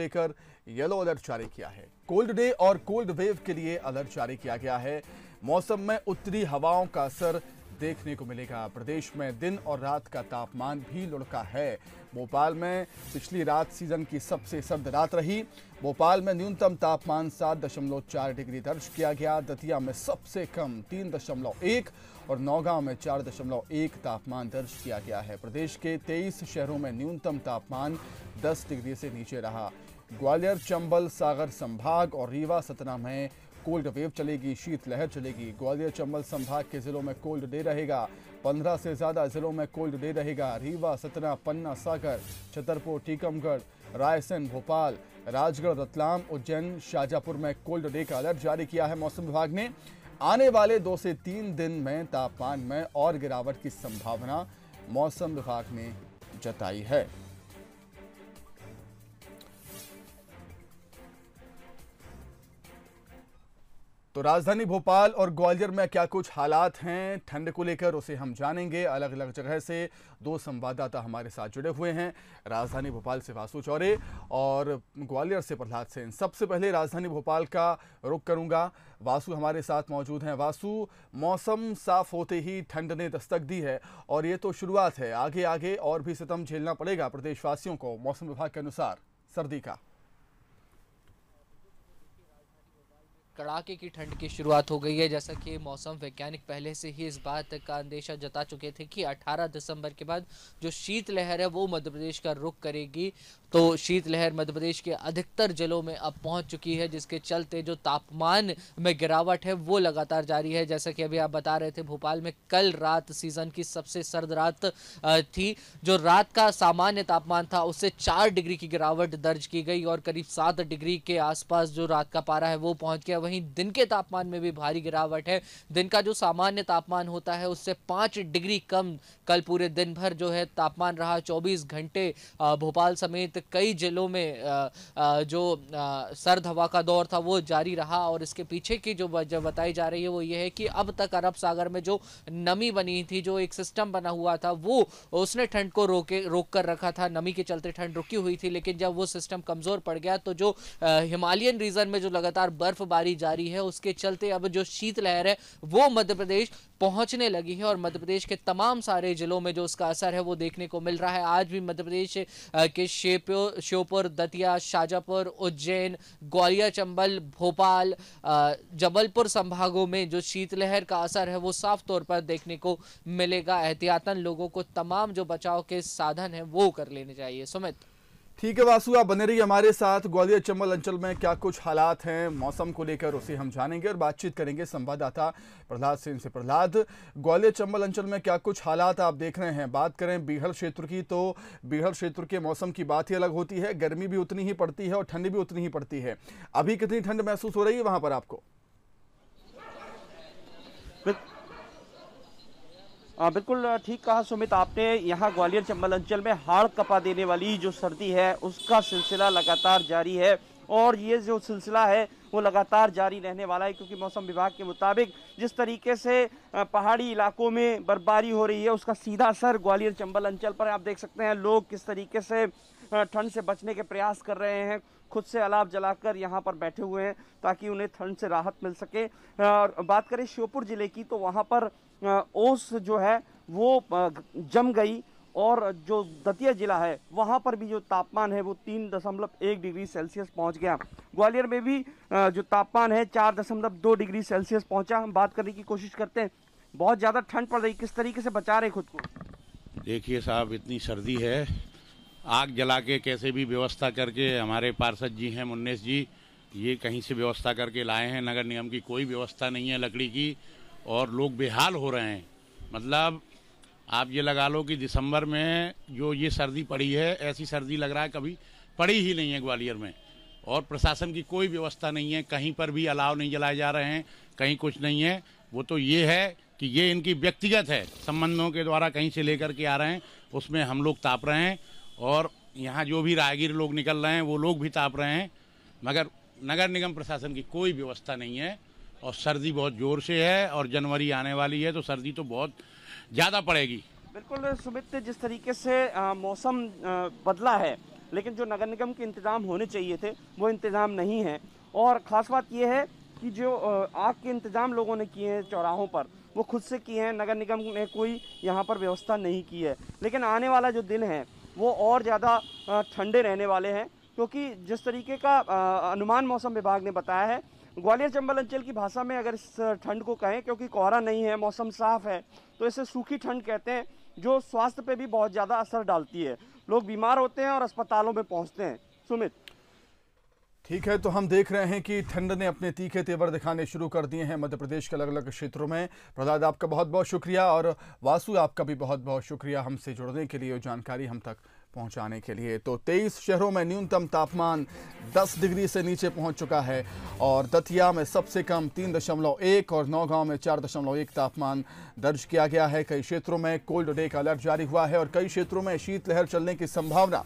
लेकर yellow alert जारी किया है कोल्ड डे और कोल्ड वेव के लिए अलर्ट जारी किया गया है मौसम में उत्तरी हवाओं का असर देखने को मिलेगा प्रदेश में दिन और रात का तापमान भी लुढ़का है भोपाल में पिछली रात सीजन की सबसे सर्द रात रही भोपाल में न्यूनतम तापमान सात दशमलव चार डिग्री दर्ज किया गया दतिया में सबसे कम तीन दशमलव एक और नौगांव में चार दशमलव एक तापमान दर्ज किया गया है प्रदेश के तेईस शहरों में न्यूनतम तापमान दस डिग्री से नीचे रहा ग्वालियर चंबल सागर संभाग और रीवा सतना में कोल्ड वेव चलेगी शीतलहर चलेगी ग्वालियर चंबल संभाग के जिलों में कोल्ड डे रहेगा पंद्रह से ज़्यादा जिलों में कोल्ड डे रहेगा रीवा सतना पन्ना सागर छतरपुर टीकमगढ़ रायसेन भोपाल राजगढ़ रतलाम उज्जैन शाजापुर में कोल्ड डे का अलर्ट जारी किया है मौसम विभाग ने आने वाले दो से तीन दिन में तापमान में और गिरावट की संभावना मौसम विभाग ने जताई है तो राजधानी भोपाल और ग्वालियर में क्या कुछ हालात हैं ठंड को लेकर उसे हम जानेंगे अलग अलग जगह से दो संवाददाता हमारे साथ जुड़े हुए हैं राजधानी भोपाल से वासु चौरे और ग्वालियर से प्रहलाद सेन सबसे पहले राजधानी भोपाल का रुख करूंगा वासु हमारे साथ मौजूद हैं वासु मौसम साफ होते ही ठंड ने दस्तक दी है और ये तो शुरुआत है आगे आगे और भी सितम झेलना पड़ेगा प्रदेशवासियों को मौसम विभाग के अनुसार सर्दी का कड़ाके की ठंड की शुरुआत हो गई है जैसा कि मौसम वैज्ञानिक पहले से ही इस बात का अंदेशा जता चुके थे कि 18 दिसंबर के बाद जो शीतलहर है वो मध्य प्रदेश का रुख करेगी तो शीतलहर मध्य प्रदेश के अधिकतर जिलों में अब पहुंच चुकी है जिसके चलते जो तापमान में गिरावट है वो लगातार जारी है जैसा कि अभी आप बता रहे थे भोपाल में कल रात सीजन की सबसे सर्द रात थी जो रात का सामान्य तापमान था उससे चार डिग्री की गिरावट दर्ज की गई और करीब सात डिग्री के आसपास जो रात का पारा है वो पहुँच गया वहीं दिन के तापमान में भी भारी गिरावट है दिन का जो सामान्य तापमान होता है उससे पाँच डिग्री कम कल पूरे दिन भर जो है तापमान रहा चौबीस घंटे भोपाल समेत कई जिलों में जो सर्द हवा का दौर था वो जारी रहा और इसके पीछे की जो बताई जा रही है वो ये है कि अब तक अरब सागर में जो नमी बनी थी जो एक सिस्टम बना हुआ था वो उसने ठंड को रोके रोक कर रखा था नमी के चलते ठंड रुकी हुई थी लेकिन जब वो सिस्टम कमज़ोर पड़ गया तो जो हिमालयन रीजन में जो लगातार बर्फबारी बर्फबारी जारी है उसके चलते अब जो शीतलहर है वो मध्य प्रदेश पहुंचने लगी है और मध्य प्रदेश के तमाम सारे जिलों में जो उसका असर है वो देखने को मिल रहा है आज भी मध्य प्रदेश के श्योपुर दतिया शाजापुर उज्जैन ग्वालियर चंबल भोपाल जबलपुर संभागों में जो शीतलहर का असर है वो साफ तौर पर देखने को मिलेगा एहतियातन लोगों को तमाम जो बचाव के साधन है वो कर लेने चाहिए सुमित ठीक है वासु आप बने रहिए हमारे साथ ग्वालियर चंबल अंचल में क्या कुछ हालात हैं मौसम को लेकर उसे हम जानेंगे और बातचीत करेंगे संवाददाता प्रहलाद सिंह से प्रहलाद ग्वालियर चंबल अंचल में क्या कुछ हालात आप देख रहे हैं बात करें बीहड़ क्षेत्र की तो बीहड़ क्षेत्र के मौसम की बात ही अलग होती है गर्मी भी उतनी ही पड़ती है और ठंड भी उतनी ही पड़ती है अभी कितनी ठंड महसूस हो रही है वहां पर आपको बिल्कुल ठीक कहा सुमित आपने यहाँ ग्वालियर चंबल अंचल में हाड़ कपा देने वाली जो सर्दी है उसका सिलसिला लगातार जारी है और ये जो सिलसिला है वो लगातार जारी रहने वाला है क्योंकि मौसम विभाग के मुताबिक जिस तरीके से पहाड़ी इलाकों में बर्फबारी हो रही है उसका सीधा असर ग्वालियर चंबल अंचल पर आप देख सकते हैं लोग किस तरीके से ठंड से बचने के प्रयास कर रहे हैं खुद से अलाव जलाकर यहाँ पर बैठे हुए हैं ताकि उन्हें ठंड से राहत मिल सके और बात करें श्योपुर ज़िले की तो वहाँ पर ओस जो है वो जम गई और जो दतिया ज़िला है वहाँ पर भी जो तापमान है वो तीन दशमलव एक डिग्री सेल्सियस पहुँच गया ग्वालियर में भी जो तापमान है चार दशमलव दो डिग्री सेल्सियस पहुँचा हम बात करने की कोशिश करते हैं बहुत ज़्यादा ठंड पड़ रही किस तरीके से बचा रहे खुद को देखिए साहब इतनी सर्दी है आग जला के कैसे भी व्यवस्था करके हमारे पार्षद जी हैं मुन्नेश जी ये कहीं से व्यवस्था करके लाए हैं नगर निगम की कोई व्यवस्था नहीं है लकड़ी की और लोग बेहाल हो रहे हैं मतलब आप ये लगा लो कि दिसंबर में जो ये सर्दी पड़ी है ऐसी सर्दी लग रहा है कभी पड़ी ही नहीं है ग्वालियर में और प्रशासन की कोई व्यवस्था नहीं है कहीं पर भी अलाव नहीं जलाए जा रहे हैं कहीं कुछ नहीं है वो तो ये है कि ये इनकी व्यक्तिगत है संबंधों के द्वारा कहीं से लेकर के आ रहे हैं उसमें हम लोग ताप रहे हैं और यहाँ जो भी रायगीर लोग निकल रहे हैं वो लोग भी ताप रहे हैं मगर नगर निगम प्रशासन की कोई व्यवस्था नहीं है और सर्दी बहुत ज़ोर से है और जनवरी आने वाली है तो सर्दी तो बहुत ज़्यादा पड़ेगी बिल्कुल सुमित जिस तरीके से आ, मौसम आ, बदला है लेकिन जो नगर निगम के इंतज़ाम होने चाहिए थे वो इंतज़ाम नहीं है और ख़ास बात यह है कि जो आग के इंतज़ाम लोगों ने किए हैं चौराहों पर वो खुद से किए हैं नगर निगम ने कोई यहाँ पर व्यवस्था नहीं की है लेकिन आने वाला जो दिन है वो और ज़्यादा ठंडे रहने वाले हैं क्योंकि जिस तरीके का अनुमान मौसम विभाग ने बताया है ग्वालियर चंबल अंचल की भाषा में अगर इस ठंड को कहें क्योंकि कोहरा नहीं है मौसम साफ है तो इसे सूखी ठंड कहते हैं जो स्वास्थ्य पे भी बहुत ज़्यादा असर डालती है लोग बीमार होते हैं और अस्पतालों में पहुँचते हैं सुमित ठीक है तो हम देख रहे हैं कि ठंड ने अपने तीखे तेवर दिखाने शुरू कर दिए हैं मध्य प्रदेश के अलग अलग क्षेत्रों में प्रहलाद आपका बहुत बहुत शुक्रिया और वासु आपका भी बहुत बहुत शुक्रिया हमसे जुड़ने के लिए और जानकारी हम तक पहुंचाने के लिए तो 23 शहरों में न्यूनतम तापमान 10 डिग्री से नीचे पहुंच चुका है और दतिया में सबसे कम 3.1 और नौगांव में 4.1 तापमान दर्ज किया गया है कई क्षेत्रों में कोल्ड डे का अलर्ट जारी हुआ है और कई क्षेत्रों में शीतलहर चलने की संभावना